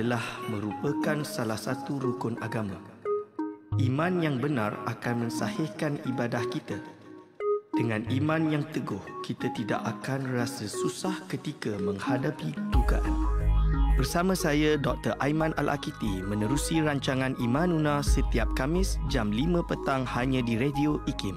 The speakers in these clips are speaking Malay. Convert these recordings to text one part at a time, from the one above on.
adalah merupakan salah satu rukun agama. Iman yang benar akan mensahihkan ibadah kita. Dengan iman yang teguh, kita tidak akan rasa susah ketika menghadapi dugaan. Bersama saya Dr. Aiman Al-Akiti menerusi rancangan Imanuna setiap Kamis jam 5 petang hanya di Radio IKIM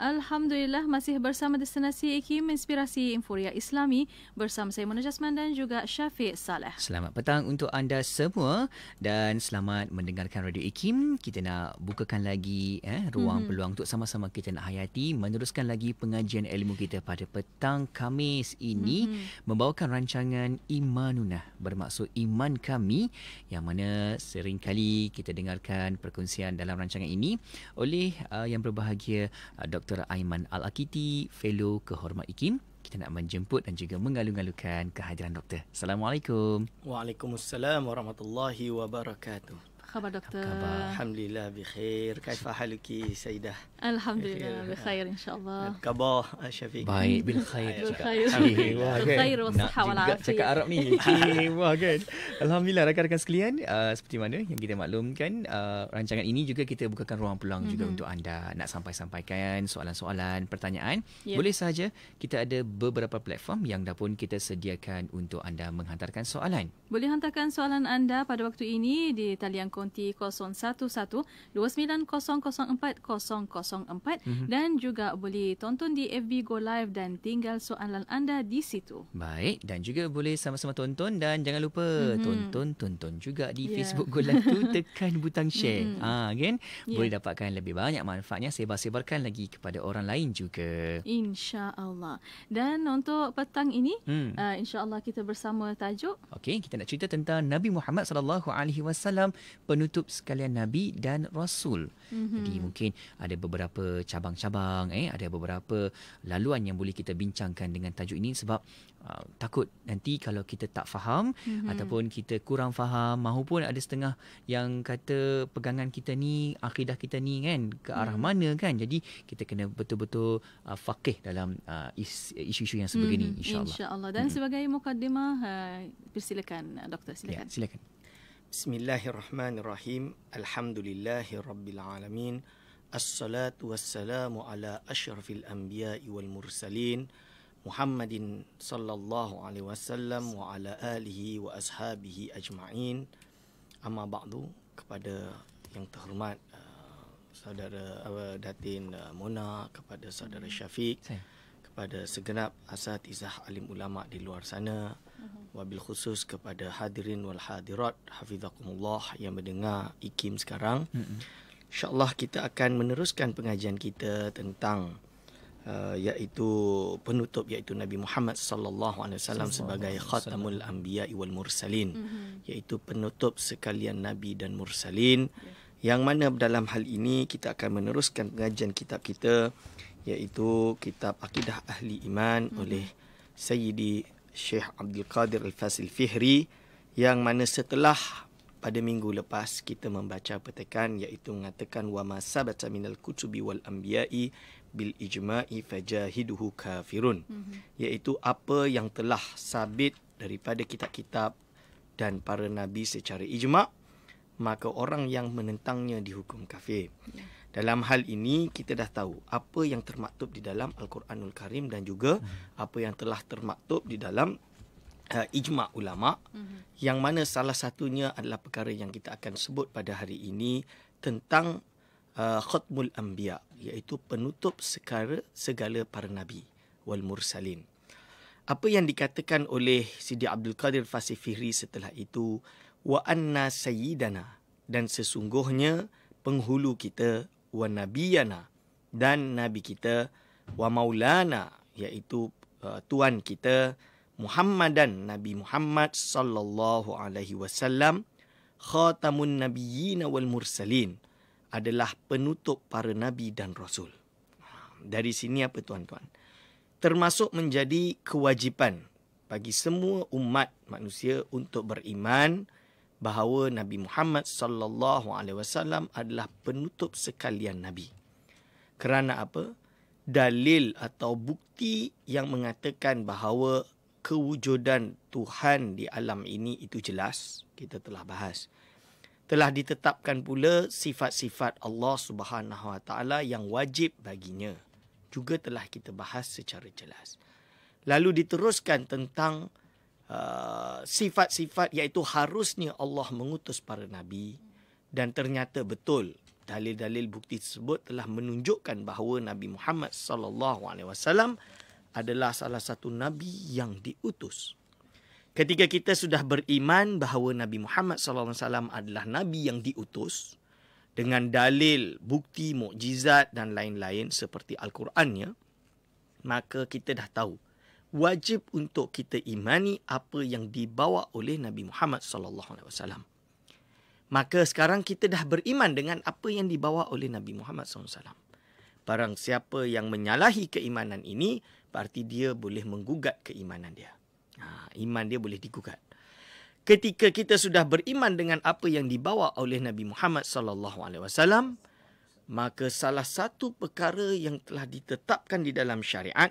Alhamdulillah masih bersama destinasi IKIM Inspirasi Inforia Islami bersama saya Mona Jasman dan juga Syafiq Saleh. Selamat petang untuk anda semua dan selamat mendengarkan Radio IKIM. Kita nak bukakan lagi eh, ruang mm-hmm. peluang untuk sama-sama kita nak hayati meneruskan lagi pengajian ilmu kita pada petang Kamis ini mm-hmm. membawakan rancangan Imanunah bermaksud iman kami yang mana sering kali kita dengarkan perkongsian dalam rancangan ini oleh uh, yang berbahagia uh, Dr. Dr. Aiman Al-Akiti, Fellow Kehormat IKIM. Kita nak menjemput dan juga mengalung-alungkan kehadiran Doktor. Assalamualaikum. Waalaikumsalam warahmatullahi wabarakatuh khabar doktor? Khabar. Alhamdulillah bikhair. Kaifa haluki Saidah? Alhamdulillah bikhair insyaallah. Khabar Syafiq. Baik bil khair. Bil khair. Bil khair kan? Cakap Arab ni. Kan? Alhamdulillah rakan-rakan sekalian uh, seperti mana yang kita maklumkan uh, rancangan ini juga kita bukakan ruang pulang juga mm-hmm. untuk anda nak sampai-sampaikan soalan-soalan, pertanyaan. Ya. Boleh sahaja kita ada beberapa platform yang dah pun kita sediakan untuk anda menghantarkan soalan. Boleh hantarkan soalan anda pada waktu ini di talian konti 0112904004 mhm. dan juga boleh tonton di FB Go Live dan tinggal soalan anda di situ. Baik dan juga boleh sama-sama tonton dan jangan lupa mm-hmm. tonton-tonton juga di yeah. Facebook Go Live tu tekan butang share. Mm-hmm. Ah ha, again yeah. boleh dapatkan lebih banyak manfaatnya sebar-sebarkan lagi kepada orang lain juga. Insya-Allah. Dan untuk petang ini mm. uh, insya-Allah kita bersama tajuk Okay kita nak cerita tentang Nabi Muhammad sallallahu alaihi wasallam penutup sekalian nabi dan rasul. Mm-hmm. Jadi mungkin ada beberapa cabang-cabang eh ada beberapa laluan yang boleh kita bincangkan dengan tajuk ini sebab uh, takut nanti kalau kita tak faham mm-hmm. ataupun kita kurang faham mahupun ada setengah yang kata pegangan kita ni akidah kita ni kan ke arah mm-hmm. mana kan. Jadi kita kena betul-betul uh, faqih dalam uh, isu-isu yang sebegini mm-hmm. insya insya Dan mm-hmm. sebagai mukadimah uh, persilakan uh, doktor silakan. Ya, silakan. Bismillahirrahmanirrahim. Alhamdulillahirrabbilalamin. Assalatu wassalamu ala ashrafil anbiya'i wal mursalin. Muhammadin sallallahu alaihi wasallam wa ala alihi wa ashabihi ajma'in. Amma ba'du kepada yang terhormat uh, saudara uh, Datin uh, Mona kepada saudara hmm. Syafiq. Saya kepada segenap asatizah alim ulama di luar sana mhm. wabil khusus kepada hadirin wal hadirat hafizakumullah yang mendengar ikim sekarang uh insyaallah kita akan meneruskan pengajian kita tentang uh, iaitu penutup iaitu Nabi Muhammad sallallahu alaihi wasallam sebagai khatamul anbiya wal mursalin uh iaitu penutup sekalian nabi dan mursalin yang mana dalam hal ini kita akan meneruskan pengajian kitab kita Yaitu kitab Akidah Ahli Iman hmm. oleh Sayyidi Syekh Abdul Qadir Al-Fasil Fihri yang mana setelah pada minggu lepas kita membaca petikan yaitu mengatakan wa ma minal kutubi wal anbiya'i bil ijma'i fajahiduhu kafirun mm-hmm. iaitu mm-hmm. apa yang telah sabit daripada kitab-kitab dan para nabi secara ijma' maka orang yang menentangnya dihukum kafir yeah. Dalam hal ini kita dah tahu apa yang termaktub di dalam Al-Quranul Karim dan juga apa yang telah termaktub di dalam uh, ijma ulama hmm. yang mana salah satunya adalah perkara yang kita akan sebut pada hari ini tentang uh, khutmul anbiya iaitu penutup sekara segala para nabi wal mursalin. Apa yang dikatakan oleh Sidi Abdul Qadir Fasifiri setelah itu wa anna sayyidana dan sesungguhnya penghulu kita wa nabiyana dan nabi kita wa maulana iaitu uh, tuan kita Muhammadan Nabi Muhammad sallallahu alaihi wasallam khatamun nabiyyin wal mursalin adalah penutup para nabi dan rasul. Dari sini apa tuan-tuan? Termasuk menjadi kewajipan bagi semua umat manusia untuk beriman, bahawa Nabi Muhammad sallallahu alaihi wasallam adalah penutup sekalian nabi. Kerana apa? Dalil atau bukti yang mengatakan bahawa kewujudan Tuhan di alam ini itu jelas, kita telah bahas. Telah ditetapkan pula sifat-sifat Allah Subhanahu Wa Taala yang wajib baginya. Juga telah kita bahas secara jelas. Lalu diteruskan tentang Uh, sifat-sifat iaitu harusnya Allah mengutus para nabi dan ternyata betul dalil-dalil bukti tersebut telah menunjukkan bahawa Nabi Muhammad sallallahu alaihi wasallam adalah salah satu nabi yang diutus. Ketika kita sudah beriman bahawa Nabi Muhammad sallallahu alaihi wasallam adalah nabi yang diutus dengan dalil, bukti, mukjizat dan lain-lain seperti al-Qurannya, maka kita dah tahu wajib untuk kita imani apa yang dibawa oleh Nabi Muhammad sallallahu alaihi wasallam. Maka sekarang kita dah beriman dengan apa yang dibawa oleh Nabi Muhammad sallallahu alaihi wasallam. Barang siapa yang menyalahi keimanan ini, berarti dia boleh menggugat keimanan dia. Ha, iman dia boleh digugat. Ketika kita sudah beriman dengan apa yang dibawa oleh Nabi Muhammad sallallahu alaihi wasallam, maka salah satu perkara yang telah ditetapkan di dalam syariat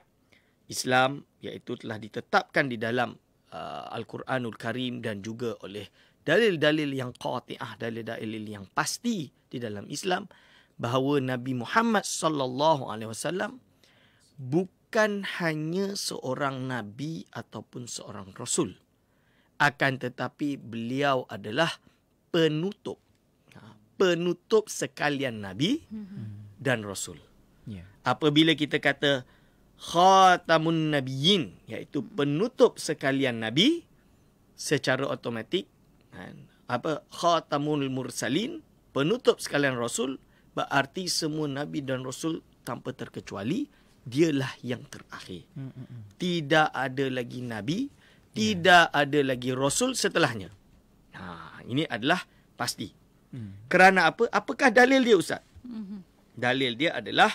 Islam iaitu telah ditetapkan di dalam uh, Al-Quranul Karim dan juga oleh dalil-dalil yang qati'ah, dalil-dalil yang pasti di dalam Islam bahawa Nabi Muhammad sallallahu alaihi wasallam bukan hanya seorang nabi ataupun seorang rasul akan tetapi beliau adalah penutup ha, penutup sekalian nabi hmm. dan rasul ya. apabila kita kata khatamun nabiyyin iaitu penutup sekalian nabi secara automatik kan? apa khatamul mursalin penutup sekalian rasul berarti semua nabi dan rasul tanpa terkecuali dialah yang terakhir tidak ada lagi nabi ya. tidak yeah. ada lagi rasul setelahnya ha ini adalah pasti mm. kerana apa apakah dalil dia ustaz mhm. dalil dia adalah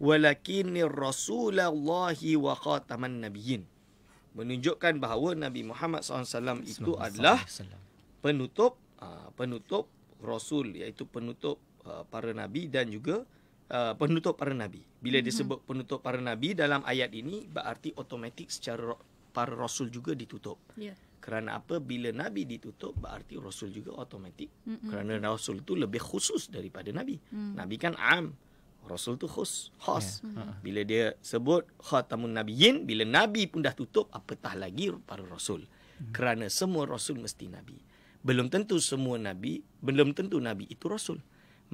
walakinni rasulallahi wa khataman nabiyyin menunjukkan bahawa Nabi Muhammad SAW itu adalah penutup ah, penutup rasul iaitu penutup ah, para nabi dan juga ah, penutup para nabi bila hmm. disebut penutup para nabi dalam ayat ini berarti otomatik secara para rasul juga ditutup yeah. kerana apa bila nabi ditutup berarti rasul juga otomatik Mm-mm. Hmm. kerana rasul itu lebih khusus daripada nabi mm. nabi kan am Rasul tu khus, khus. Yeah. Hmm. Ha. Bila dia sebut khatamun nabiyyin, bila nabi pun dah tutup, apatah lagi para rasul. Mm. Kerana semua rasul mesti nabi. Belum tentu semua nabi, belum tentu nabi itu rasul.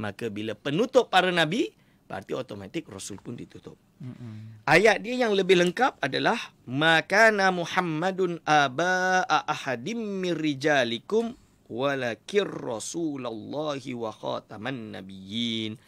Maka bila penutup para nabi, berarti otomatik rasul pun ditutup. Mm-mm. Ayat dia yang lebih lengkap adalah makana Muhammadun aba ahadim Mirjalikum walakin rasulullah wa khataman nabiyyin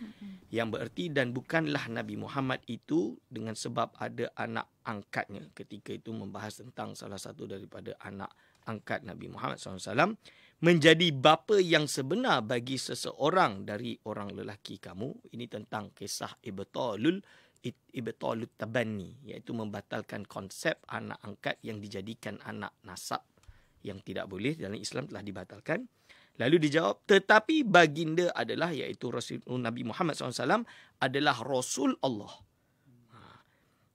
yang bererti dan bukanlah nabi Muhammad itu dengan sebab ada anak angkatnya ketika itu membahas tentang salah satu daripada anak angkat nabi Muhammad SAW menjadi bapa yang sebenar bagi seseorang dari orang lelaki kamu ini tentang kisah ibtalul ibtalut tabanni iaitu membatalkan konsep anak angkat yang dijadikan anak nasab yang tidak boleh dalam Islam telah dibatalkan. Lalu dijawab, tetapi baginda adalah iaitu Rasul Nabi Muhammad SAW adalah Rasul Allah. Ha.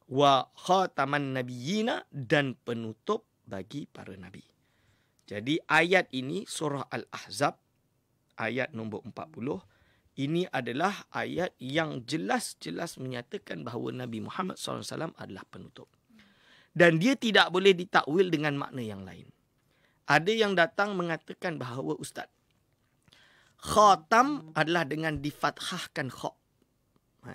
Wa khataman nabiyina dan penutup bagi para nabi. Jadi ayat ini surah Al-Ahzab ayat nombor 40 ini adalah ayat yang jelas-jelas menyatakan bahawa Nabi Muhammad SAW adalah penutup. Dan dia tidak boleh ditakwil dengan makna yang lain ada yang datang mengatakan bahawa ustaz khotam adalah dengan difathahkan kha ha,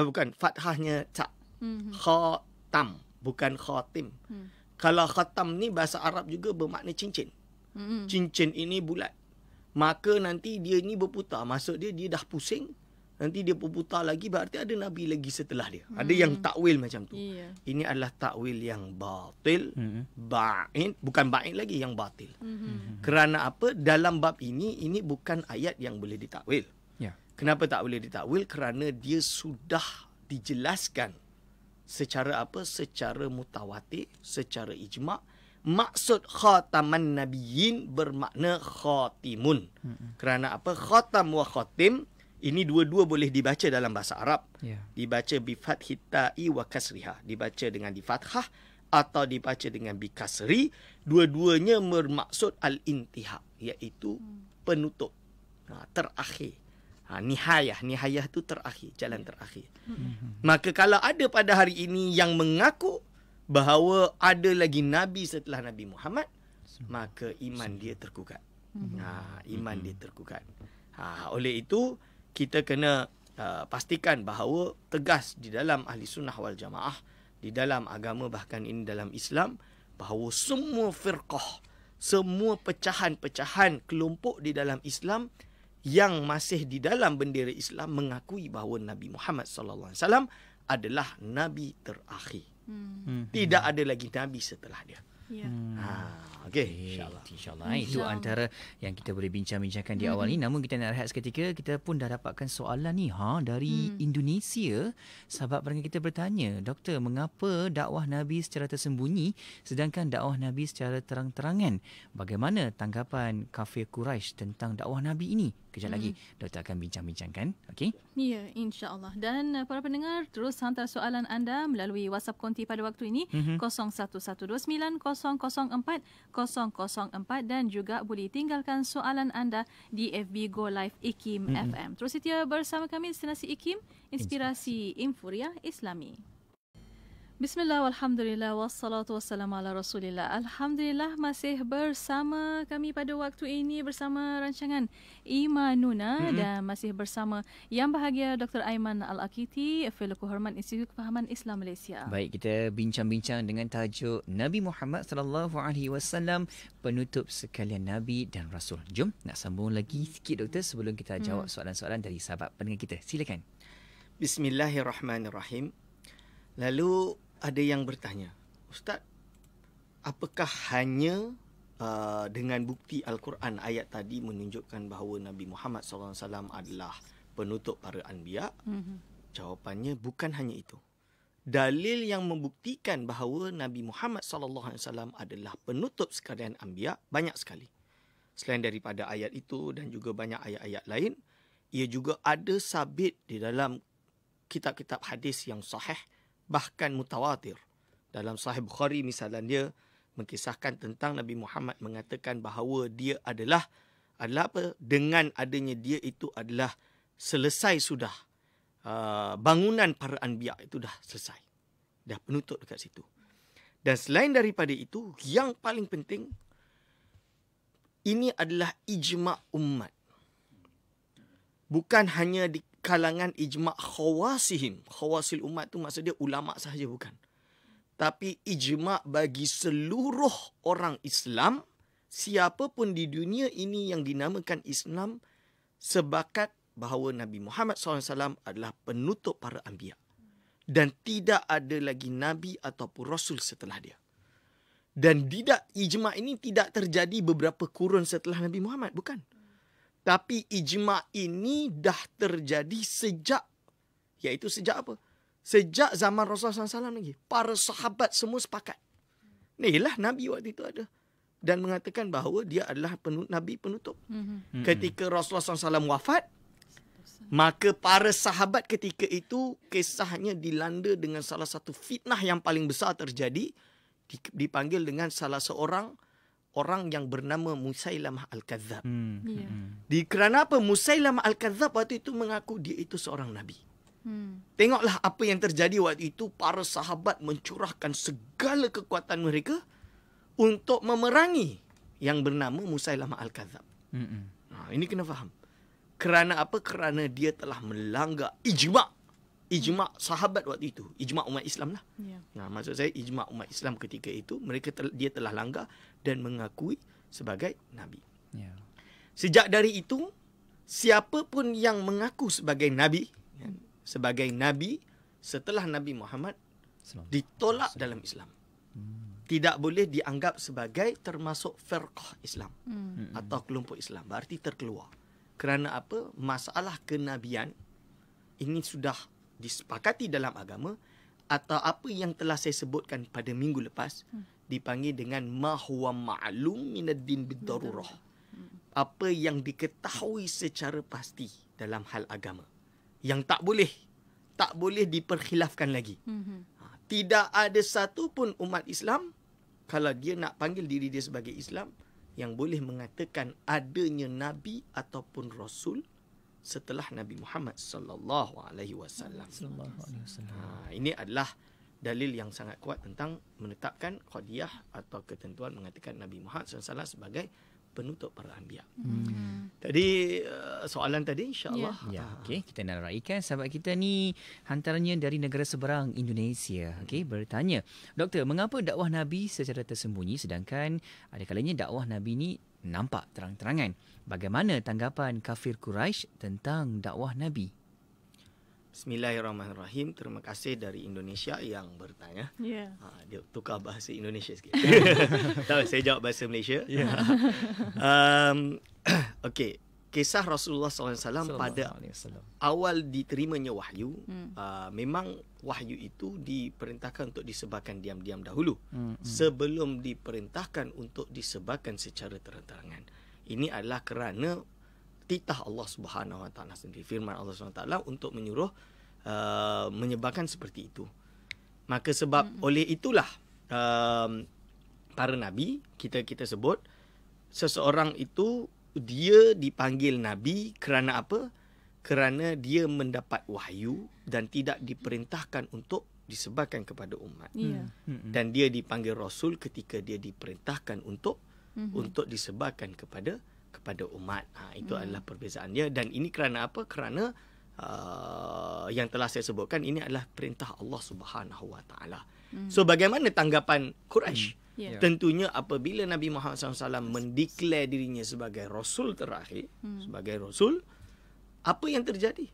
eh, bukan fathahnya cak mhm. khotam bukan khotim. hmm. kalau khotam ni bahasa arab juga bermakna cincin hmm. cincin ini bulat maka nanti dia ni berputar maksud dia dia dah pusing Nanti dia berputar lagi berarti ada nabi lagi setelah dia. Hmm. Ada yang takwil macam tu. Yeah. Ini adalah takwil yang batil, hmm. ba'in, bukan ba'in lagi yang batil. Hmm. hmm. Kerana apa? Dalam bab ini ini bukan ayat yang boleh ditakwil. Yeah. Kenapa tak boleh ditakwil? Kerana dia sudah dijelaskan secara apa? Secara mutawatir, secara ijma' Maksud khataman nabiyyin bermakna khatimun. Hmm. Kerana apa? Khatam wa khatim ini dua-dua boleh dibaca dalam bahasa Arab. Yeah. Dibaca bi fathit ta'i wa kasriha. Dibaca dengan di fathah atau dibaca dengan bi kasri. Dua-duanya bermaksud al-intiha. Iaitu penutup. Ha, terakhir. Ha, nihayah. Nihayah itu terakhir. Jalan ya. terakhir. Mm-hmm. Maka kalau ada pada hari ini yang mengaku bahawa ada lagi Nabi setelah Nabi Muhammad. Maka iman dia tergugat. mm Ha, iman dia hmm. tergugat. Ha, oleh itu kita kena uh, pastikan bahawa tegas di dalam ahli sunnah wal jamaah di dalam agama bahkan ini dalam Islam bahawa semua firqah semua pecahan-pecahan kelompok di dalam Islam yang masih di dalam bendera Islam mengakui bahawa Nabi Muhammad sallallahu alaihi wasallam adalah nabi terakhir. Hmm. hmm. Tidak ada lagi nabi setelah dia. Hmm. Ya. Hmm. Ha, okey. Insya-Allah. insya ha, Itu antara yang kita boleh bincang-bincangkan di hmm. awal ini. Mm-hmm. Namun kita nak rehat seketika, kita pun dah dapatkan soalan ni ha dari hmm. Indonesia. Sahabat pernah kita bertanya, "Doktor, mengapa dakwah Nabi secara tersembunyi sedangkan dakwah Nabi secara terang-terangan? Bagaimana tanggapan kafir Quraisy tentang dakwah Nabi ini?" kejap hmm. lagi doktor akan bincang-bincangkan okey ya insyaallah dan eh, para pendengar terus hantar soalan anda melalui WhatsApp konti pada waktu ini hmm. 0112900400 dan juga boleh tinggalkan soalan anda di FB Go Live Ikim hmm. FM terus setia bersama kami destinasi Ikim inspirasi Infuria Islami Bismillah alhamdulillah, wassalatu wassalamu ala rasulillah Alhamdulillah masih bersama kami pada waktu ini bersama rancangan Imanuna mm-hmm. Dan masih bersama yang bahagia Dr. Aiman Al-Akiti Fellow Kehormat Institut Kefahaman Islam Malaysia Baik kita bincang-bincang dengan tajuk Nabi Muhammad sallallahu alaihi wasallam Penutup sekalian Nabi dan Rasul Jom nak sambung lagi sikit doktor sebelum kita jawab hmm. soalan-soalan dari sahabat pendengar kita Silakan Bismillahirrahmanirrahim Lalu ada yang bertanya, Ustaz, apakah hanya uh, dengan bukti Al-Quran ayat tadi menunjukkan bahawa Nabi Muhammad SAW adalah penutup para anbiya? Mm-hmm. Jawapannya bukan hanya itu. Dalil yang membuktikan bahawa Nabi Muhammad SAW adalah penutup sekalian anbiya banyak sekali. Selain daripada ayat itu dan juga banyak ayat-ayat lain, ia juga ada sabit di dalam kitab-kitab hadis yang sahih bahkan mutawatir. Dalam Sahih Bukhari misalnya dia mengkisahkan tentang Nabi Muhammad mengatakan bahawa dia adalah adalah apa? Dengan adanya dia itu adalah selesai sudah. Uh, bangunan para anbiya itu dah selesai. Dah penutup dekat situ. Dan selain daripada itu, yang paling penting ini adalah ijma' umat. Bukan hanya di kalangan ijma' khawasihim. Khawasil umat tu maksud dia ulama' sahaja bukan. Tapi ijma' bagi seluruh orang Islam, siapapun di dunia ini yang dinamakan Islam, sebakat bahawa Nabi Muhammad SAW adalah penutup para ambiak. Dan tidak ada lagi Nabi ataupun Rasul setelah dia. Dan tidak ijma' ini tidak terjadi beberapa kurun setelah Nabi Muhammad. Bukan. Tapi ijma ini dah terjadi sejak iaitu sejak apa? Sejak zaman Rasulullah SAW lagi. Para sahabat semua sepakat. Inilah Nabi waktu itu ada. Dan mengatakan bahawa dia adalah penut- Nabi penutup. Mm-hmm. Ketika Rasulullah SAW wafat, maka para sahabat ketika itu kisahnya dilanda dengan salah satu fitnah yang paling besar terjadi. Dipanggil dengan salah seorang orang yang bernama Musailamah Al-Kadzab. Hmm. hmm yeah. Hmm. Di kerana apa Musailamah Al-Kadzab waktu itu mengaku dia itu seorang nabi. Hmm. Tengoklah apa yang terjadi waktu itu para sahabat mencurahkan segala kekuatan mereka untuk memerangi yang bernama Musailamah Al-Kadzab. Hmm, hmm. Ha, ini kena faham. Kerana apa? Kerana dia telah melanggar ijma' ijma sahabat waktu itu ijma umat Islam lah yeah. nah maksud saya ijma umat Islam ketika itu mereka tel, dia telah langgar dan mengakui sebagai nabi yeah. sejak dari itu siapapun yang mengaku sebagai nabi yeah. sebagai nabi setelah Nabi Muhammad Islam. ditolak Islam. dalam Islam hmm. tidak boleh dianggap sebagai termasuk firqah Islam hmm. hmm. atau kelompok Islam berarti terkeluar kerana apa masalah kenabian ini sudah disepakati dalam agama atau apa yang telah saya sebutkan pada minggu lepas hmm. dipanggil dengan mahwa ma'lum minad din bidarurah hmm. apa yang diketahui secara pasti dalam hal agama yang tak boleh tak boleh diperkhilafkan lagi hmm. ha, tidak ada satu pun umat Islam kalau dia nak panggil diri dia sebagai Islam yang boleh mengatakan adanya nabi ataupun rasul setelah Nabi Muhammad sallallahu alaihi wasallam. Ha, ini adalah dalil yang sangat kuat tentang menetapkan qadiyah atau ketentuan mengatakan Nabi Muhammad sallallahu alaihi wasallam sebagai penutup para anbiya. Hmm. Tadi uh, soalan tadi insyaallah. Ya, ya ha. okey kita nak raikan sahabat kita ni hantarannya dari negara seberang Indonesia. Okey hmm. bertanya, doktor, mengapa dakwah Nabi secara tersembunyi sedangkan ada kalanya dakwah Nabi ni nampak terang-terangan bagaimana tanggapan kafir Quraisy tentang dakwah Nabi. Bismillahirrahmanirrahim. Terima kasih dari Indonesia yang bertanya. Yeah. Ha, dia tukar bahasa Indonesia sikit. tak, saya jawab bahasa Malaysia. Yeah. um, okay kisah Rasulullah SAW Salam pada awal diterimanya wahyu hmm. uh, memang wahyu itu diperintahkan untuk disebarkan diam-diam dahulu hmm, hmm. sebelum diperintahkan untuk disebarkan secara terang-terangan ini adalah kerana titah Allah Subhanahu Wa Taala sendiri firman Allah Subhanahu Wa Taala untuk menyuruh uh, menyebarkan seperti itu maka sebab hmm. oleh itulah uh, para nabi kita kita sebut seseorang itu dia dipanggil nabi kerana apa? Kerana dia mendapat wahyu dan tidak diperintahkan untuk disebarkan kepada umat. Yeah. Hmm. Hmm. Dan dia dipanggil rasul ketika dia diperintahkan untuk mm-hmm. untuk disebarkan kepada kepada umat. Ha, itu mm-hmm. adalah perbezaannya dan ini kerana apa? Kerana uh, yang telah saya sebutkan ini adalah perintah Allah Subhanahu Wa Taala. Yeah. Hmm. So bagaimana tanggapan Quraisy? Hmm. Yeah. Ya. Tentunya apabila Nabi Muhammad SAW mendeklar dirinya sebagai Rasul terakhir, hmm. sebagai Rasul, apa yang terjadi?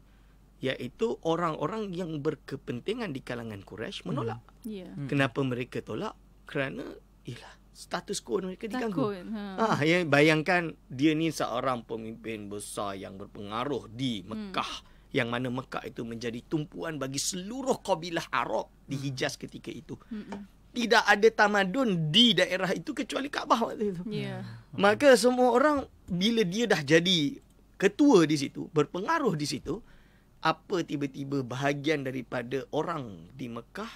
Yaitu orang-orang yang berkepentingan di kalangan Quraisy menolak. Hmm. Yeah. Hmm. Kenapa mereka tolak? Kerana ialah status quo mereka diganggu. Ha. Ah, ya, bayangkan dia ni seorang pemimpin besar yang berpengaruh di hmm. Mekah. Hmm yang mana Mekah itu menjadi tumpuan bagi seluruh kabilah Arab di hmm. Hijaz ketika itu. mm Tidak ada tamadun di daerah itu kecuali Kaabah waktu itu. Yeah. Hmm. Maka semua orang bila dia dah jadi ketua di situ, berpengaruh di situ, apa tiba-tiba bahagian daripada orang di Mekah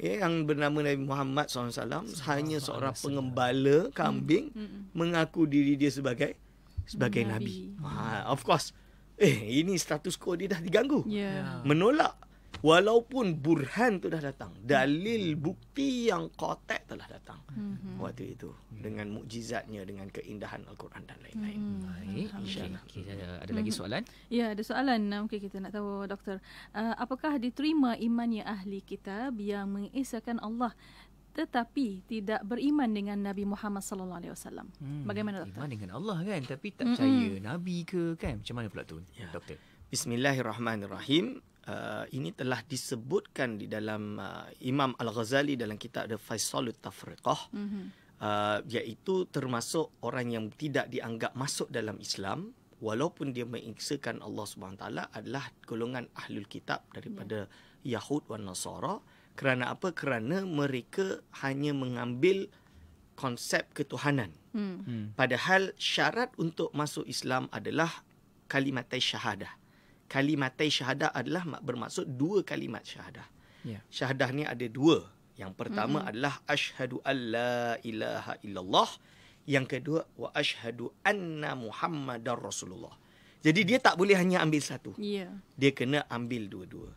ya, yang bernama Nabi Muhammad SAW Sebab hanya seorang rasa. pengembala kambing mm. mengaku diri dia sebagai sebagai Nabi. Nabi. Ha, of course eh ini status quo dia dah diganggu. Yeah. Yeah. Menolak walaupun burhan tu dah datang, dalil mm-hmm. bukti yang qat' telah datang mm-hmm. waktu itu mm-hmm. dengan mukjizatnya dengan keindahan al-Quran dan lain-lain. Mm-hmm. Baik, insya Okay. Okay. ada mm-hmm. lagi mhm. soalan? Ya, ada soalan. Ah, okey, kita nak tahu doktor, uh, apakah diterima imannya ahli kitab yang mengisahkan Allah tetapi tidak beriman dengan Nabi Muhammad sallallahu alaihi wasallam. Hmm, Bagaimana doktor? Iman dengan Allah kan tapi tak percaya mm-hmm. nabi ke kan? Macam mana pula tu ya. doktor? Bismillahirrahmanirrahim. Uh, ini telah disebutkan di dalam uh, Imam Al-Ghazali dalam kitab The Faisalut Tafriqah. Mm-hmm. Uh, iaitu termasuk orang yang tidak dianggap masuk dalam Islam walaupun dia mengiksakan Allah Subhanahu adalah golongan ahlul kitab daripada yeah. Yahud dan Nasara. Mm-hmm. Kerana apa? Kerana mereka hanya mengambil konsep ketuhanan. Hmm. hmm. Padahal syarat untuk masuk Islam adalah kalimat syahadah. Kalimat syahadah adalah bermaksud dua kalimat syahadah. Yeah. Syahadah ni ada dua. Yang pertama hmm. adalah ashadu alla ilaha illallah. Yang kedua wa ashadu anna muhammadar rasulullah. Jadi dia tak boleh hanya ambil satu. Yeah. Dia kena ambil dua-dua.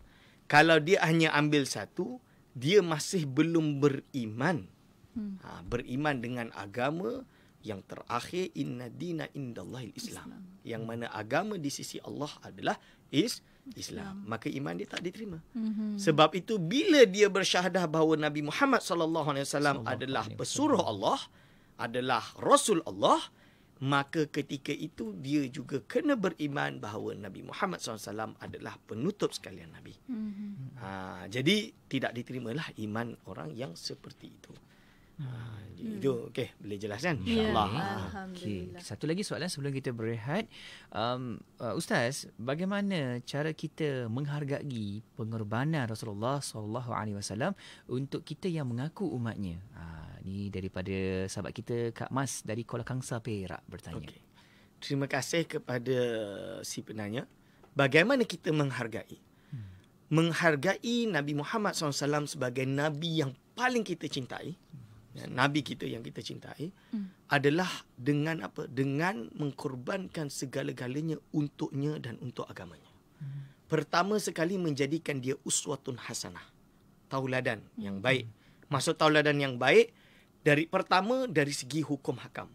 Kalau dia hanya ambil satu, dia masih belum beriman. Hmm. Ha, beriman dengan agama yang terakhir inna dina indallahil islam. Yang mana agama di sisi Allah adalah is Islam. Maka iman dia tak diterima. Hmm. Sebab itu bila dia bersyahadah bahawa Nabi Muhammad sallallahu alaihi wasallam adalah pesuruh Allah, adalah rasul Allah, hmm maka ketika itu dia juga kena beriman bahawa Nabi Muhammad SAW adalah penutup sekalian Nabi. Mm-hmm. Ha, jadi tidak diterimalah iman orang yang seperti itu. Ah, hmm. Itu okey boleh jelas kan ya, insyaallah. Ah. Okey. Satu lagi soalan sebelum kita berehat. Um uh, ustaz, bagaimana cara kita menghargai pengorbanan Rasulullah SAW untuk kita yang mengaku umatnya? Ha uh, ni daripada sahabat kita Kak Mas dari Kuala Kangsar Perak bertanya. Okay. Terima kasih kepada si penanya. Bagaimana kita menghargai? Hmm. Menghargai Nabi Muhammad SAW sebagai nabi yang paling kita cintai. Hmm nabi kita yang kita cintai hmm. adalah dengan apa dengan mengkorbankan segala-galanya untuknya dan untuk agamanya. Hmm. Pertama sekali menjadikan dia uswatun hasanah. Tauladan hmm. yang baik. Maksud tauladan yang baik dari pertama dari segi hukum hakam.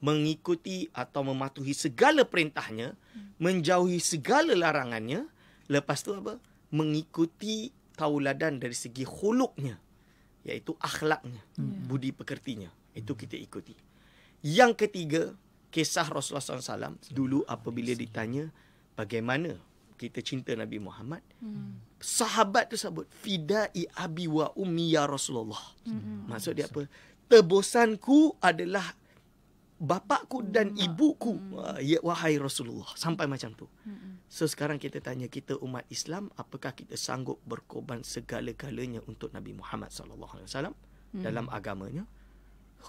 Mengikuti atau mematuhi segala perintahnya, hmm. menjauhi segala larangannya, lepas tu apa? Mengikuti tauladan dari segi khuluknya iaitu akhlaknya, hmm. Ya. budi pekertinya. Itu kita ikuti. Yang ketiga, kisah Rasulullah SAW dulu apabila ditanya bagaimana kita cinta Nabi Muhammad, hmm. sahabat tu sebut, Fida'i abi wa ummi ya Rasulullah. Hmm. Maksud dia apa? Tebosanku adalah bapakku dan hmm. ibuku hmm. Ah, ya wahai Rasulullah sampai macam tu. Hmm. So sekarang kita tanya kita umat Islam apakah kita sanggup berkorban segala-galanya untuk Nabi Muhammad sallallahu alaihi wasallam hmm. dalam agamanya?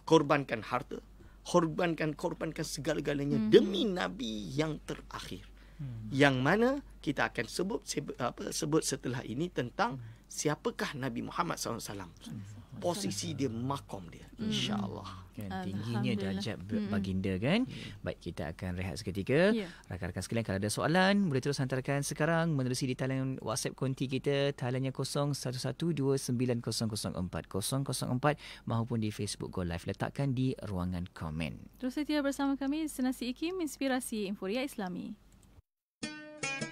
Korbankan harta, korbankan korbankan segala-galanya hmm. demi Nabi yang terakhir. Hmm. Yang mana kita akan sebut sebut apa sebut setelah ini tentang hmm. siapakah Nabi Muhammad sallallahu alaihi wasallam. Posisi dia, makom dia. Hmm. Insya-Allah kan tingginya darjat baginda hmm. kan baik kita akan rehat seketika yeah. rakan-rakan sekalian kalau ada soalan boleh terus hantarkan sekarang melalui di talian WhatsApp konti kita talinya 0112900404 maupun di Facebook Go Live letakkan di ruangan komen terus setia bersama kami Senasi Ikim inspirasi Inforia Islami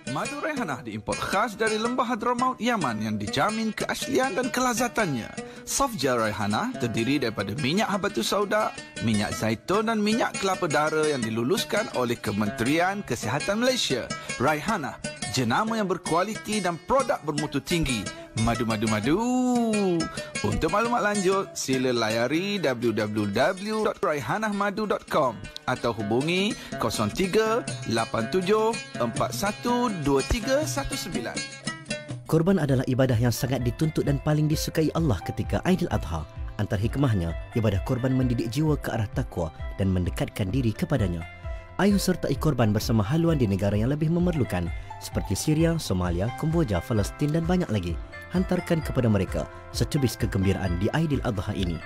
Madu Rehanah diimport khas dari Lembah Hadramaut, Yaman yang dijamin keaslian dan kelazatannya. Soft gel Rehanah terdiri daripada minyak habatus sauda, minyak zaitun dan minyak kelapa dara yang diluluskan oleh Kementerian Kesihatan Malaysia. Rehanah, jenama yang berkualiti dan produk bermutu tinggi. Madu Madu Madu. Untuk maklumat lanjut, sila layari www.raihanahmadu.com atau hubungi 03 87 41 23 19. Korban adalah ibadah yang sangat dituntut dan paling disukai Allah ketika Aidil Adha. Antara hikmahnya, ibadah korban mendidik jiwa ke arah takwa dan mendekatkan diri kepadanya. Ayuh sertai korban bersama haluan di negara yang lebih memerlukan seperti Syria, Somalia, Kemboja, Palestin dan banyak lagi hantarkan kepada mereka secebis kegembiraan di Aidil Adha ini.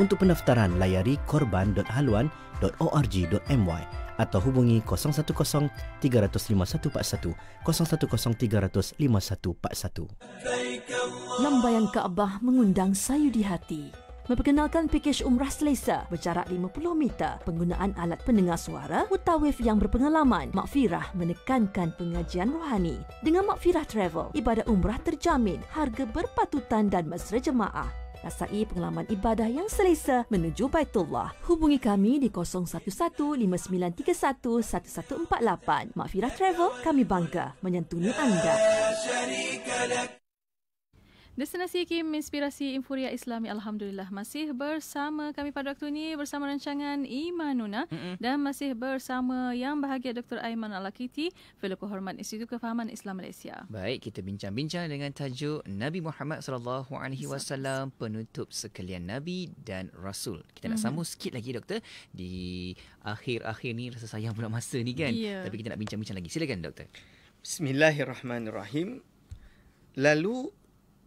Untuk pendaftaran, layari korban.haluan.org.my atau hubungi 010-35141, 010-35141. Nambayan Kaabah mengundang sayu di hati memperkenalkan pakej umrah selesa berjarak 50 meter, penggunaan alat pendengar suara, mutawif yang berpengalaman. Mak Firah menekankan pengajian rohani. Dengan Mak Firah Travel, ibadah umrah terjamin, harga berpatutan dan mesra jemaah. Rasai pengalaman ibadah yang selesa menuju Baitullah. Hubungi kami di 011-5931-1148. Mak Travel, kami bangga menyantuni anda. Destinasi Kim Inspirasi infuria Islami Alhamdulillah masih bersama kami pada waktu ini bersama rancangan Imanuna mm-hmm. dan masih bersama yang bahagia Dr. Aiman Alakiti Fellow Kehormat Institut Kefahaman Islam Malaysia. Baik kita bincang-bincang dengan tajuk Nabi Muhammad SAW alaihi penutup sekalian nabi dan rasul. Kita mm-hmm. nak sambung sikit lagi doktor di akhir-akhir ni rasa sayang pula masa ni kan. Yeah. Tapi kita nak bincang-bincang lagi. Silakan doktor. Bismillahirrahmanirrahim. Lalu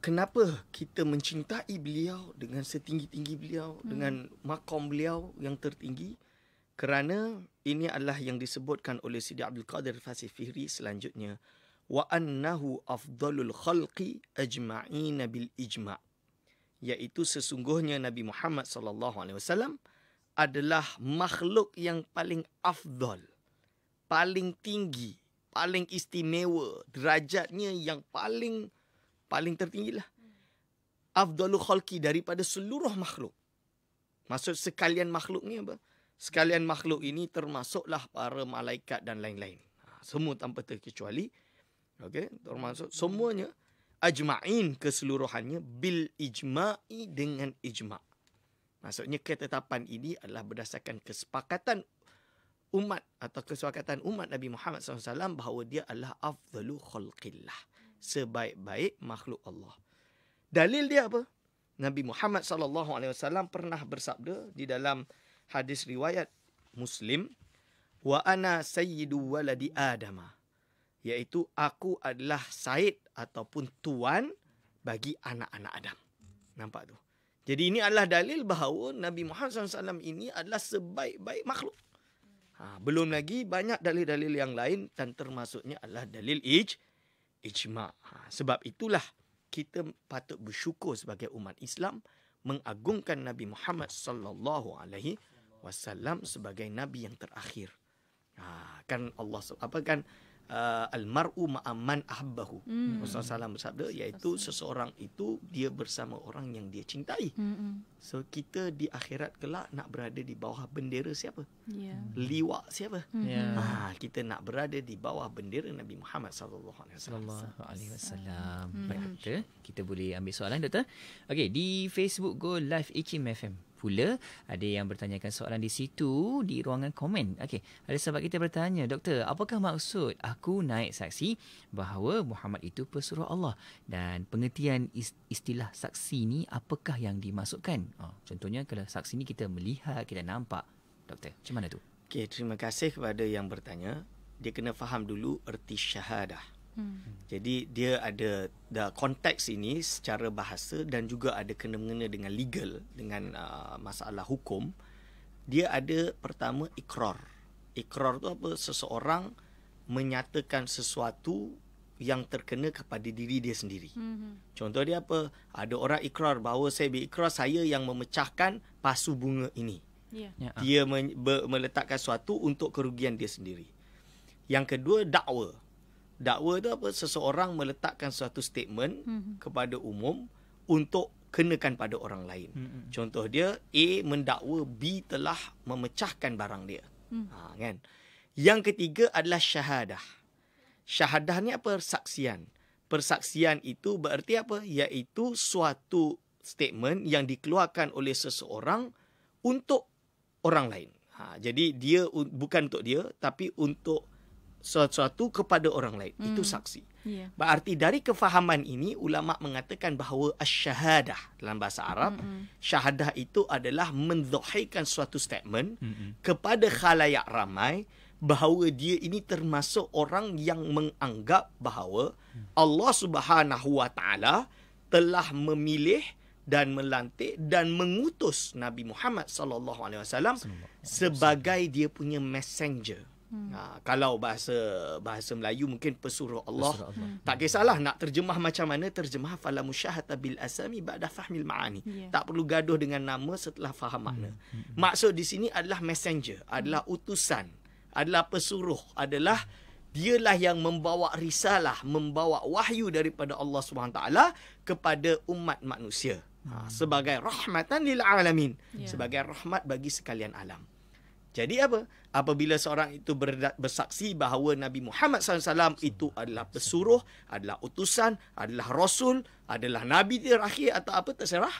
kenapa kita mencintai beliau dengan setinggi-tinggi beliau hmm. dengan makam beliau yang tertinggi kerana ini adalah yang disebutkan oleh Sidi Abdul Qadir Fasifihri selanjutnya wa annahu afdalul khalqi ajma'in bil ijma' iaitu sesungguhnya Nabi Muhammad sallallahu alaihi wasallam adalah makhluk yang paling afdal paling tinggi paling istimewa derajatnya yang paling paling tertinggi lah. Afdalul khalqi daripada seluruh makhluk. Maksud sekalian makhluk ni apa? Sekalian makhluk ini termasuklah para malaikat dan lain-lain. Ha, semua tanpa terkecuali. Okey, termasuk semuanya ajma'in keseluruhannya bil ijma'i dengan ijma'. Maksudnya ketetapan ini adalah berdasarkan kesepakatan umat atau kesepakatan umat Nabi Muhammad SAW bahawa dia adalah afdalu khulqillah sebaik-baik makhluk Allah. Dalil dia apa? Nabi Muhammad sallallahu alaihi wasallam pernah bersabda di dalam hadis riwayat Muslim wa ana sayyidu waladi adama yaitu aku adalah said ataupun tuan bagi anak-anak Adam. Nampak tu. Jadi ini adalah dalil bahawa Nabi Muhammad SAW ini adalah sebaik-baik makhluk. Ha, belum lagi banyak dalil-dalil yang lain dan termasuknya adalah dalil ijtihad ijma'. Ha, sebab itulah kita patut bersyukur sebagai umat Islam mengagungkan Nabi Muhammad sallallahu alaihi wasallam sebagai nabi yang terakhir. Ha, kan Allah apa kan uh, almaru ma'aman ahbahu. Hmm. Rasulullah SAW bersabda iaitu seseorang itu dia bersama orang yang dia cintai. Hmm, hmm. So kita di akhirat kelak nak berada di bawah bendera siapa? Yeah. Hmm. Liwa siapa? Hmm. hmm. Yeah. Ya. Ha, kita nak berada di bawah bendera Nabi Muhammad sallallahu alaihi wasallam. Sallallahu alaihi wasallam. kita boleh ambil soalan doktor. Okay, di Facebook Go Live Ikim FM pula ada yang bertanyakan soalan di situ di ruangan komen. Okey, ada sahabat kita bertanya, "Doktor, apakah maksud aku naik saksi bahawa Muhammad itu pesuruh Allah dan pengertian istilah saksi ni apakah yang dimasukkan? Oh, contohnya kalau saksi ni kita melihat, kita nampak. Doktor, macam mana tu? Okey, terima kasih kepada yang bertanya. Dia kena faham dulu erti syahadah. Hmm. Jadi dia ada the konteks ini secara bahasa dan juga ada kena mengena dengan legal dengan uh, masalah hukum. Dia ada pertama ikrar. Ikrar tu apa? Seseorang menyatakan sesuatu yang terkena kepada diri dia sendiri. Mm-hmm. Contoh dia apa? Ada orang ikrar bahawa saya berikrar saya yang memecahkan pasu bunga ini. Yeah. Yeah. Dia meletakkan sesuatu untuk kerugian dia sendiri. Yang kedua dakwa dakwa tu apa seseorang meletakkan suatu statement mm-hmm. kepada umum untuk kenakan pada orang lain. Mm-hmm. Contoh dia A mendakwa B telah memecahkan barang dia. Mm-hmm. Ha kan. Yang ketiga adalah syahadah. Syahadah ni apa? Persaksian. Persaksian itu bererti apa? Iaitu suatu statement yang dikeluarkan oleh seseorang untuk orang lain. Ha jadi dia bukan untuk dia tapi untuk sesuatu kepada orang lain hmm. itu saksi yeah. berarti dari kefahaman ini ulama mengatakan bahawa asyhadah dalam bahasa Arab hmm. hmm. syahadah itu adalah mendzahirkan suatu statement hmm, hmm. kepada khalayak ramai bahawa dia ini termasuk orang yang menganggap bahawa hmm. Allah Subhanahu Wa Taala telah memilih dan melantik dan mengutus Nabi Muhammad sallallahu alaihi wasallam sebagai dia punya messenger. Hmm. Uh, kalau bahasa bahasa Melayu mungkin pesuruh Allah. Pesuruh Allah. Hmm. Tak kisahlah nak terjemah macam mana terjemah fala musyahata bil asami ba'da fahmil ma'ani. Yeah. Tak perlu gaduh dengan nama setelah faham hmm. makna. Hmm. hmm. Maksud di sini adalah messenger, adalah hmm. utusan, adalah pesuruh, adalah dialah yang membawa risalah, membawa wahyu daripada Allah Subhanahu taala kepada umat manusia. Ha, sebagai rahmatan lil alamin, yeah. sebagai rahmat bagi sekalian alam. Jadi apa? Apabila seorang itu bersaksi bahawa Nabi Muhammad SAW itu adalah pesuruh, adalah utusan, adalah rasul, adalah nabi terakhir atau apa terserah.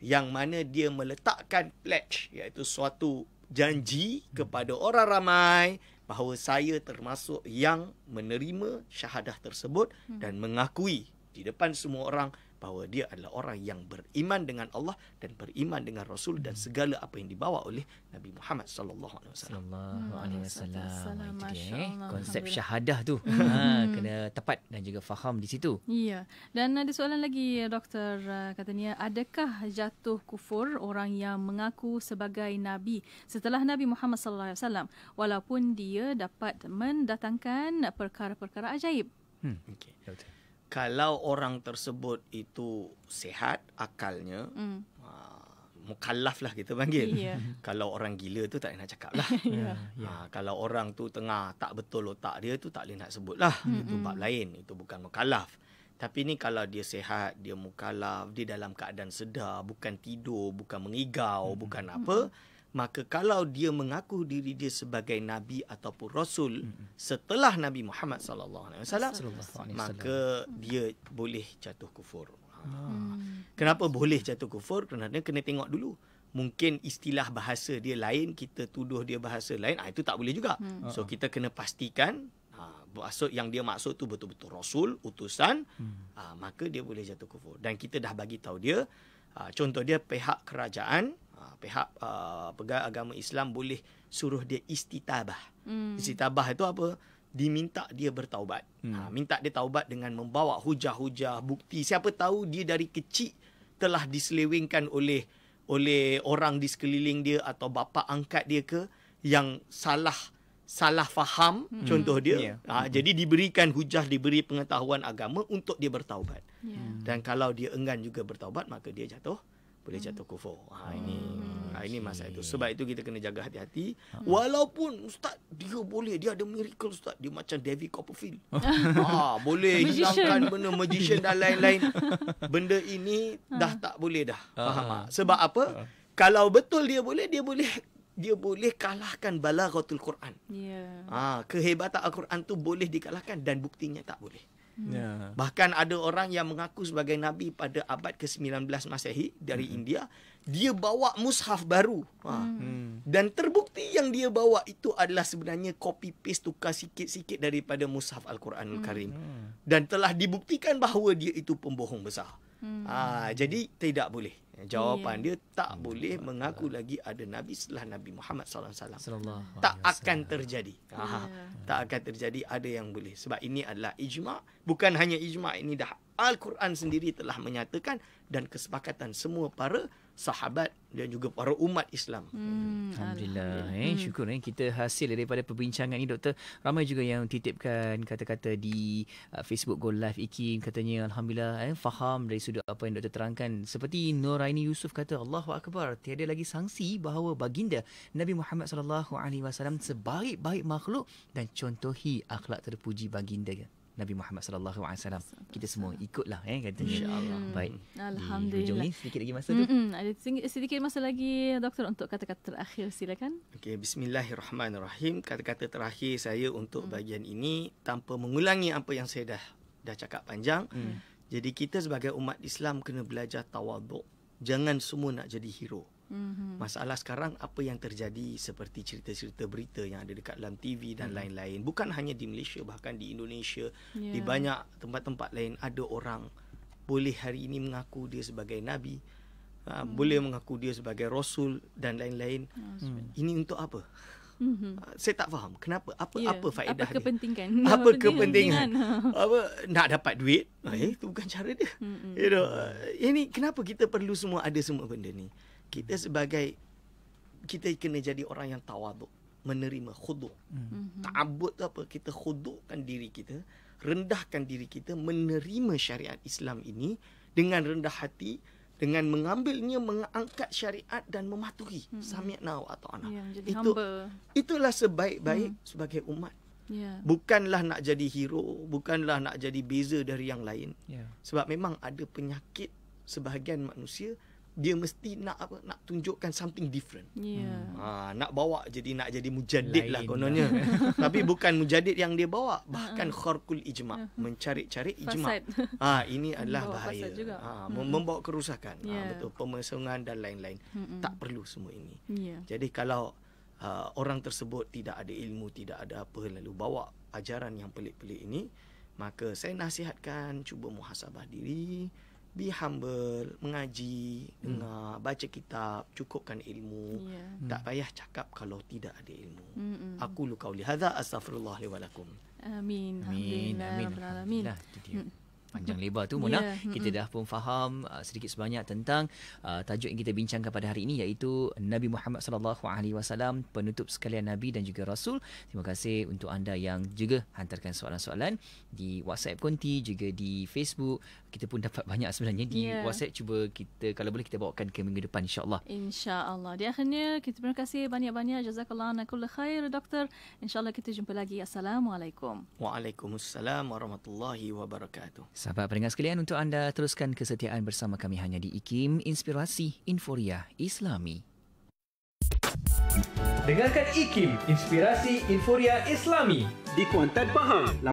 Yang mana dia meletakkan pledge iaitu suatu janji kepada orang ramai bahawa saya termasuk yang menerima syahadah tersebut hmm. dan mengakui di depan semua orang bahawa dia adalah orang yang beriman dengan Allah dan beriman dengan Rasul dan segala apa yang dibawa oleh Nabi Muhammad sallallahu alaihi wasallam. Sallallahu alaihi hmm, wasallam. Itu eh. konsep syahadah tu. Hmm. ha kena tepat dan juga faham di situ. Iya. Dan ada soalan lagi doktor uh, katanya adakah jatuh kufur orang yang mengaku sebagai nabi setelah Nabi Muhammad sallallahu alaihi wasallam walaupun dia dapat mendatangkan perkara-perkara ajaib. Hmm. Okey. Ya, kalau orang tersebut itu sehat akalnya mm. uh, mukallaf lah kita panggil yeah. kalau orang gila tu tak boleh nak cakap lah yeah, yeah. Uh, kalau orang tu tengah tak betul otak dia tu tak boleh nak sebut lah mm-hmm. itu hmm. bab lain itu bukan mukallaf tapi ni kalau dia sehat dia mukallaf dia dalam keadaan sedar bukan tidur bukan mengigau mm-hmm. bukan hmm. apa mm-hmm maka kalau dia mengaku diri dia sebagai nabi ataupun rasul setelah nabi Muhammad sallallahu alaihi wasallam maka dia boleh jatuh kufur. Ha. Ah. Kenapa boleh jatuh kufur? Kerana kena tengok dulu. Mungkin istilah bahasa dia lain, kita tuduh dia bahasa lain, ah itu tak boleh juga. Hmm. Ah. So kita kena pastikan ah, maksud yang dia maksud tu betul-betul rasul, utusan, hmm. maka dia boleh jatuh kufur. Dan kita dah bagi tahu dia contoh dia pihak kerajaan Ah, pihak uh, ah, pegawai agama Islam boleh suruh dia istitabah. Hmm. Istitabah itu apa? Diminta dia bertaubat. Hmm. Ha, minta dia taubat dengan membawa hujah-hujah, bukti. Siapa tahu dia dari kecil telah diselewengkan oleh oleh orang di sekeliling dia atau bapa angkat dia ke yang salah salah faham hmm. contoh dia. Yeah. Ya. Ha, hmm. jadi diberikan hujah, diberi pengetahuan agama untuk dia bertaubat. Yeah. Hmm. Dan kalau dia enggan juga bertaubat, maka dia jatuh boleh jatuh kufur. Ha ah, ini hmm, ha ini masa itu. Sebab itu kita kena jaga hati-hati. Hmm. Walaupun ustaz dia boleh dia ada miracle ustaz. Dia macam David Copperfield. ha boleh hilangkan benda magician dan lain-lain. Benda ini ha. dah tak boleh dah. Ha, Faham tak? Sebab apa? Kalau betul dia boleh, dia boleh dia boleh kalahkan balaghatul Quran. Ya. Yeah. Ha kehebatan Al-Quran tu boleh dikalahkan dan buktinya tak boleh. Hmm. Yeah. Bahkan ada orang yang mengaku sebagai nabi pada abad ke-19 Masehi dari mm. India, dia bawa mushaf baru. Mm. Ha. Hmm. Hmm. Dan terbukti yang dia bawa itu adalah sebenarnya copy paste tukar sikit-sikit daripada mushaf Al-Quranul Karim. Dan telah dibuktikan bahawa dia itu pembohong besar. Mm. Ha, jadi tidak boleh. Jawapan dia tak hmm. boleh mengaku lagi ada nabi setelah Nabi Muhammad sallallahu alaihi wasallam. Tak akan terjadi. Yeah. Tak akan terjadi ada yang boleh sebab ini adalah ijma, bukan hanya ijma ini dah Al-Quran sendiri telah menyatakan dan kesepakatan semua para sahabat dan juga para umat Islam. Hmm, Alhamdulillah. Eh, hmm. syukur eh. kita hasil daripada perbincangan ini doktor. Ramai juga yang titipkan kata-kata di uh, Facebook Go Live Ikim katanya Alhamdulillah eh, faham dari sudut apa yang doktor terangkan. Seperti Nuraini Yusuf kata Allahu Akbar tiada lagi sanksi bahawa baginda Nabi Muhammad sallallahu alaihi wasallam sebaik-baik makhluk dan contohi akhlak terpuji baginda. Ya. Nabi Muhammad sallallahu alaihi wasallam. Kita semua ikutlah eh kata insya-Allah. Hmm. Baik. Hmm. Hmm, Alhamdulillah. Di sedikit lagi masa tu. mm Ada sedikit masa lagi doktor untuk kata-kata terakhir silakan. Okey, bismillahirrahmanirrahim. Kata-kata terakhir saya untuk mm. bahagian ini tanpa mengulangi apa yang saya dah dah cakap panjang. Mm. Jadi kita sebagai umat Islam kena belajar tawaduk. Jangan semua nak jadi hero. Mm-hmm. Masalah sekarang apa yang terjadi seperti cerita-cerita berita yang ada dekat dalam TV dan mm lain-lain. Bukan hanya di Malaysia bahkan di Indonesia yeah. di banyak tempat-tempat lain ada orang boleh hari ini mengaku dia sebagai nabi, ha, mm uh, boleh mengaku dia sebagai rasul dan lain-lain. mm hmm. Ini untuk apa? Mm-hmm. Uh, saya tak faham. Kenapa? Apa yeah. apa faedah Apa kepentingan? Dia? Apa kepentingan? Ha. apa nak dapat duit? mm Eh itu bukan cara dia. Mm-hmm. You know, uh, ini kenapa kita perlu semua ada semua benda ni? kita sebagai kita kena jadi orang yang tawaduk menerima khuduk mm-hmm. Mhm. ta'abbud apa kita khudukkan diri kita rendahkan diri kita menerima syariat Islam ini dengan rendah hati dengan mengambilnya mengangkat syariat dan mematuhi mm-hmm. sami'na wa ata'na yeah, ya, itu itulah sebaik-baik mm-hmm. sebagai umat Yeah. Bukanlah nak jadi hero, bukanlah nak jadi beza dari yang lain. Yeah. Sebab memang ada penyakit sebahagian manusia dia mesti nak apa nak tunjukkan something different. Yeah. Hmm. Ha nak bawa jadi nak jadi mujaddid lah kononnya. Tapi bukan mujaddid yang dia bawa, bahkan uh-huh. Ha. kharkul ijma, uh-huh. mencari-cari ijma. Ha ini adalah membawa bahaya. Juga. Ha hmm. membawa kerusakan. Yeah. Ha, ya. betul pemesungan dan lain-lain. Hmm-mm. Tak perlu semua ini. Yeah. Jadi kalau uh, orang tersebut tidak ada ilmu, tidak ada apa lalu bawa ajaran yang pelik-pelik ini, maka saya nasihatkan cuba muhasabah diri be humble mengaji hmm. dengar baca kitab cukupkan ilmu yeah. tak hmm. payah cakap kalau tidak ada ilmu Mm-mm. aku lu kauli hadza astaghfirullah amin amin, amin. amin. amin. amin. amin. amin. amin. amin. amin panjang hmm. lebar tu Mona yeah. Hmm, kita hmm. dah pun faham uh, sedikit sebanyak tentang uh, tajuk yang kita bincangkan pada hari ini iaitu Nabi Muhammad sallallahu alaihi wasallam penutup sekalian nabi dan juga rasul terima kasih untuk anda yang juga hantarkan soalan-soalan di WhatsApp Konti juga di Facebook kita pun dapat banyak sebenarnya di yeah. WhatsApp cuba kita kalau boleh kita bawakan ke minggu depan insyaallah insyaallah di akhirnya kita terima kasih banyak-banyak jazakallah ana kullu khair doktor insyaallah kita jumpa lagi assalamualaikum waalaikumsalam warahmatullahi wabarakatuh Sahabat pendengar sekalian, untuk anda teruskan kesetiaan bersama kami hanya di IKIM, Inspirasi Inforia Islami. Dengarkan IKIM, Inspirasi Inforia Islami di Kuantan Pahang.